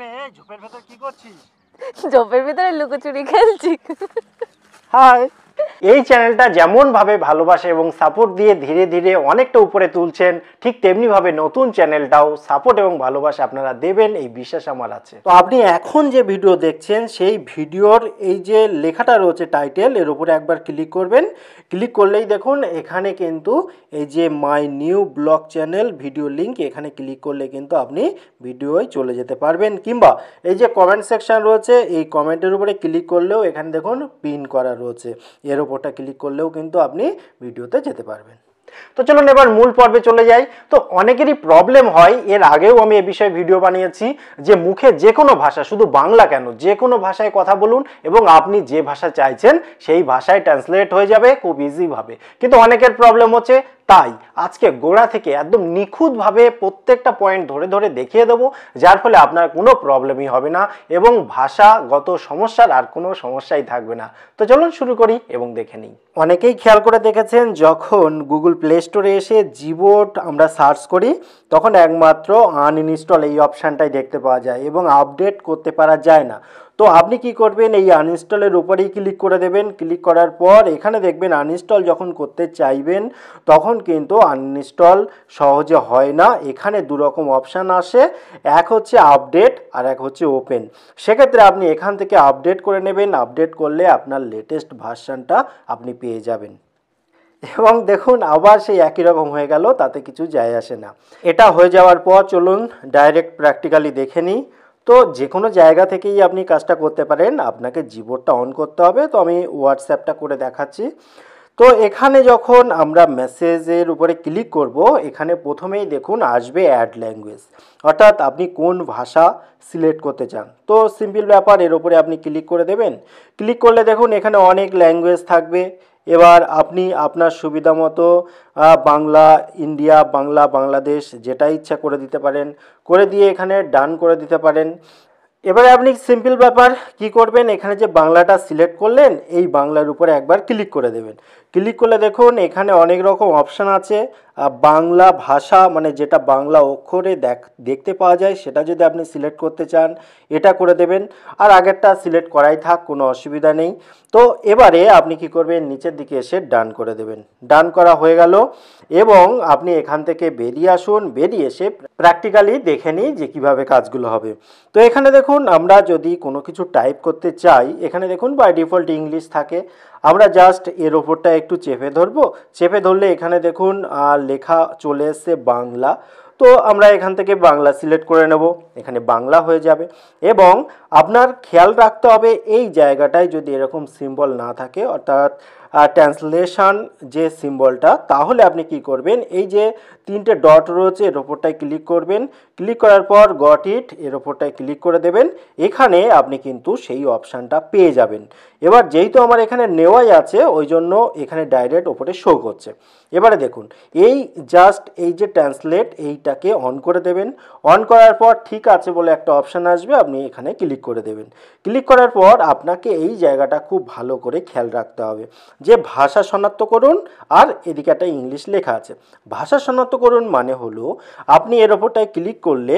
মেয়ে ঝোপের ভেতর কি করছিস ঝোপের ভিতরে লুকোচুরি খেলছি হাই এই চ্যানেলটা যেমনভাবে ভালোবাসে এবং সাপোর্ট দিয়ে ধীরে ধীরে অনেকটা উপরে তুলছেন ঠিক তেমনিভাবে নতুন চ্যানেলটাও সাপোর্ট এবং ভালোবাসা আপনারা দেবেন এই বিশ্বাস আমার আছে তো আপনি এখন যে ভিডিও দেখছেন সেই ভিডিওর এই যে লেখাটা রয়েছে টাইটেল এর উপরে একবার ক্লিক করবেন ক্লিক করলেই দেখুন এখানে কিন্তু এই যে my new blog channel video link এখানে ক্লিক করলে কিন্তু আপনি ভিডিওয় চলে যেতে পারবেন কিংবা এই যে কমেন্ট সেকশন রয়েছে এই কমেন্টের উপরে ক্লিক করলেও এখানে দেখুন পিন করা রয়েছে এর ওপরটা ক্লিক করলেও কিন্তু আপনি ভিডিওতে যেতে পারবেন তো চলুন এবার মূল পর্বে চলে যাই তো অনেকেরই প্রবলেম হয় এর আগেও আমি এ বিষয়ে ভিডিও বানিয়েছি যে মুখে যে কোনো ভাষা শুধু বাংলা কেন যে কোনো ভাষায় কথা বলুন এবং আপনি যে ভাষা চাইছেন সেই ভাষায় ট্রান্সলেট হয়ে যাবে খুব ইজিভাবে কিন্তু অনেকের প্রবলেম হচ্ছে তাই আজকে গোড়া থেকে একদম নিখুঁতভাবে প্রত্যেকটা পয়েন্ট ধরে ধরে দেখিয়ে দেবো যার ফলে আপনার কোনো প্রবলেমই হবে না এবং ভাষাগত সমস্যার আর কোনো সমস্যাই থাকবে না তো চলুন শুরু করি এবং দেখে নিই অনেকেই খেয়াল করে দেখেছেন যখন গুগল প্লে স্টোরে এসে জিবোট আমরা সার্চ করি তখন একমাত্র আনইনস্টল এই অপশানটাই দেখতে পাওয়া যায় এবং আপডেট করতে পারা যায় না তো আপনি কি করবেন এই আনইনস্টলের উপরেই ক্লিক করে দেবেন ক্লিক করার পর এখানে দেখবেন আনইনস্টল যখন করতে চাইবেন তখন কিন্তু আনইনস্টল সহজে হয় না এখানে দুরকম অপশান আসে এক হচ্ছে আপডেট আর এক হচ্ছে ওপেন সেক্ষেত্রে আপনি এখান থেকে আপডেট করে নেবেন আপডেট করলে আপনার লেটেস্ট ভার্সানটা আপনি পেয়ে যাবেন এবং দেখুন আবার সেই একই রকম হয়ে গেল তাতে কিছু যায় আসে না এটা হয়ে যাওয়ার পর চলুন ডাইরেক্ট প্র্যাকটিক্যালি দেখে নিই তো যে কোনো জায়গা থেকেই আপনি কাজটা করতে পারেন আপনাকে জিবোর্ডটা অন করতে হবে তো আমি হোয়াটসঅ্যাপটা করে দেখাচ্ছি তো এখানে যখন আমরা মেসেজের উপরে ক্লিক করব এখানে প্রথমেই দেখুন আসবে অ্যাড ল্যাঙ্গুয়েজ অর্থাৎ আপনি কোন ভাষা সিলেক্ট করতে চান তো সিম্পল ব্যাপার এর উপরে আপনি ক্লিক করে দেবেন ক্লিক করলে দেখুন এখানে অনেক ল্যাঙ্গুয়েজ থাকবে এবার আপনি আপনার সুবিধা মতো বাংলা ইন্ডিয়া বাংলা বাংলাদেশ যেটা ইচ্ছা করে দিতে পারেন করে দিয়ে এখানে ডান করে দিতে পারেন এবারে আপনি সিম্পল ব্যাপার কি করবেন এখানে যে বাংলাটা সিলেক্ট করলেন এই বাংলার উপরে একবার ক্লিক করে দেবেন ক্লিক করলে দেখুন এখানে অনেক রকম অপশান আছে বাংলা ভাষা মানে যেটা বাংলা অক্ষরে দেখ দেখতে পাওয়া যায় সেটা যদি আপনি সিলেক্ট করতে চান এটা করে দেবেন আর আগেরটা সিলেক্ট করাই থাক কোনো অসুবিধা নেই তো এবারে আপনি কি করবেন নিচের দিকে এসে ডান করে দেবেন ডান করা হয়ে গেল এবং আপনি এখান থেকে বেরিয়ে আসুন বেরিয়ে এসে প্র্যাকটিক্যালি দেখে নিই যে কিভাবে কাজগুলো হবে তো এখানে দেখুন আমরা যদি কোনো কিছু টাইপ করতে চাই এখানে দেখুন বাই ডিফল্ট ইংলিশ থাকে আমরা জাস্ট এর ওপরটায় একটু চেপে ধরবো চেপে ধরলে এখানে দেখুন লেখা চলে এসছে বাংলা তো আমরা এখান থেকে বাংলা সিলেক্ট করে নেব এখানে বাংলা হয়ে যাবে এবং আপনার খেয়াল রাখতে হবে এই জায়গাটায় যদি এরকম সিম্বল না থাকে অর্থাৎ ট্রান্সলেশন যে সিম্বলটা তাহলে আপনি কি করবেন এই যে তিনটে ডট রয়েছে এর ওপরটায় ক্লিক করবেন ক্লিক করার পর গট ইট এর ওপরটায় ক্লিক করে দেবেন এখানে আপনি কিন্তু সেই অপশানটা পেয়ে যাবেন এবার যেহেতু আমার এখানে নেওয়াই আছে ওই জন্য এখানে ডাইরেক্ট ওপরে শো করছে এবারে দেখুন এই জাস্ট এই যে ট্রান্সলেট এইটাকে অন করে দেবেন অন করার পর ঠিক আছে বলে একটা অপশান আসবে আপনি এখানে ক্লিক করে দেবেন ক্লিক করার পর আপনাকে এই জায়গাটা খুব ভালো করে খেয়াল রাখতে হবে যে ভাষা শনাক্তকরণ আর এদিকে একটা ইংলিশ লেখা আছে ভাষা শনাক্তকরণ মানে হলো আপনি এর ওপরটায় ক্লিক করলে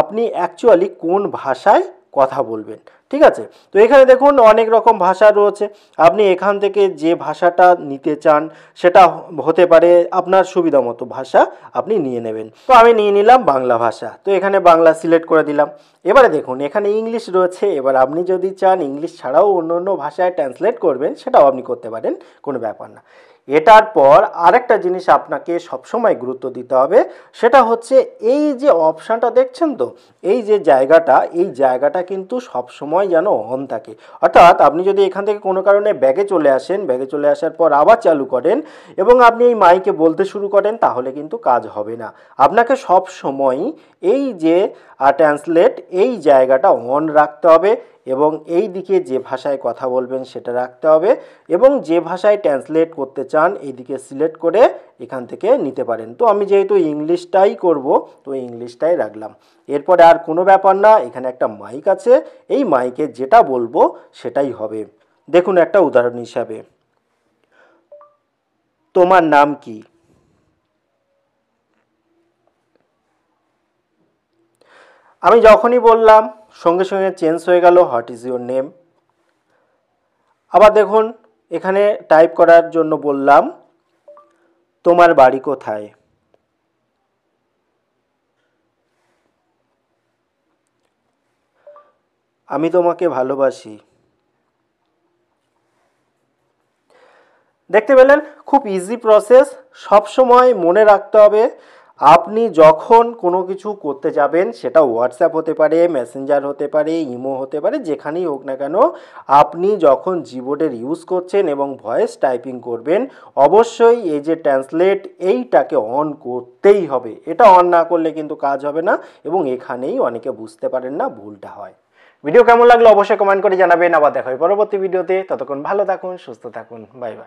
আপনি অ্যাকচুয়ালি কোন ভাষায় কথা বলবেন ঠিক আছে তো এখানে দেখুন অনেক রকম ভাষা রয়েছে আপনি এখান থেকে যে ভাষাটা নিতে চান সেটা হতে পারে আপনার সুবিধা মতো ভাষা আপনি নিয়ে নেবেন তো আমি নিয়ে নিলাম বাংলা ভাষা তো এখানে বাংলা সিলেক্ট করে দিলাম এবারে দেখুন এখানে ইংলিশ রয়েছে এবার আপনি যদি চান ইংলিশ ছাড়াও অন্য অন্য ভাষায় ট্রান্সলেট করবেন সেটাও আপনি করতে পারেন কোনো ব্যাপার না এটার পর আরেকটা জিনিস আপনাকে সবসময় গুরুত্ব দিতে হবে সেটা হচ্ছে এই যে অপশানটা দেখছেন তো এই যে জায়গাটা এই জায়গাটা কিন্তু সবসময় যেন অন থাকে অর্থাৎ আপনি যদি এখান থেকে কোনো কারণে ব্যাগে চলে আসেন ব্যাগে চলে আসার পর আবার চালু করেন এবং আপনি এই মাইকে বলতে শুরু করেন তাহলে কিন্তু কাজ হবে না আপনাকে সব সময় এই যে ট্রান্সলেট এই জায়গাটা অন রাখতে হবে এবং এই দিকে যে ভাষায় কথা বলবেন সেটা রাখতে হবে এবং যে ভাষায় ট্রান্সলেট করতে চান এই দিকে সিলেক্ট করে এখান থেকে নিতে পারেন তো আমি যেহেতু ইংলিশটাই করব তো ইংলিশটাই রাখলাম এরপরে আর কোনো ব্যাপার না এখানে একটা মাইক আছে এই মাইকে যেটা বলবো সেটাই হবে দেখুন একটা উদাহরণ হিসাবে তোমার নাম কি আমি যখনই বললাম সঙ্গে সঙ্গে চেঞ্জ হয়ে গেল হোয়াট ইজ ইউর নেম আবার দেখুন এখানে টাইপ করার জন্য বললাম তোমার বাড়ি কোথায় আমি তোমাকে ভালোবাসি দেখতে পেলেন খুব ইজি প্রসেস সবসময় মনে রাখতে হবে আপনি যখন কোনো কিছু করতে যাবেন সেটা হোয়াটসঅ্যাপ হতে পারে মেসেঞ্জার হতে পারে ইমো হতে পারে যেখানেই হোক না কেন আপনি যখন জিবোর্ডের ইউজ করছেন এবং ভয়েস টাইপিং করবেন অবশ্যই এই যে ট্রান্সলেট এইটাকে অন করতেই হবে এটা অন না করলে কিন্তু কাজ হবে না এবং এখানেই অনেকে বুঝতে পারেন না ভুলটা হয় ভিডিও কেমন লাগলো অবশ্যই কমেন্ট করে জানাবেন আবার দেখা হয় পরবর্তী ভিডিওতে ততক্ষণ ভালো থাকুন সুস্থ থাকুন বাই বাই